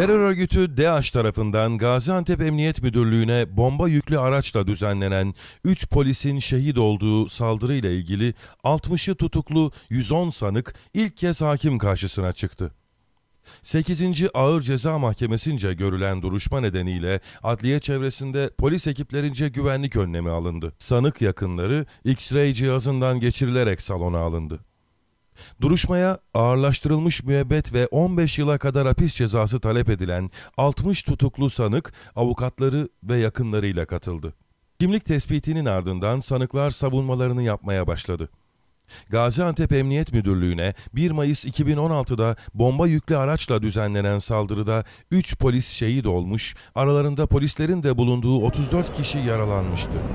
Terör örgütü DAEŞ tarafından Gaziantep Emniyet Müdürlüğü'ne bomba yüklü araçla düzenlenen 3 polisin şehit olduğu saldırıyla ilgili 60'ı tutuklu 110 sanık ilk kez hakim karşısına çıktı. 8. Ağır Ceza Mahkemesi'nce görülen duruşma nedeniyle adliye çevresinde polis ekiplerince güvenlik önlemi alındı. Sanık yakınları X-ray cihazından geçirilerek salona alındı. Duruşmaya ağırlaştırılmış müebbet ve 15 yıla kadar hapis cezası talep edilen 60 tutuklu sanık avukatları ve yakınlarıyla katıldı. Kimlik tespitinin ardından sanıklar savunmalarını yapmaya başladı. Gaziantep Emniyet Müdürlüğü'ne 1 Mayıs 2016'da bomba yüklü araçla düzenlenen saldırıda 3 polis şehit olmuş, aralarında polislerin de bulunduğu 34 kişi yaralanmıştı.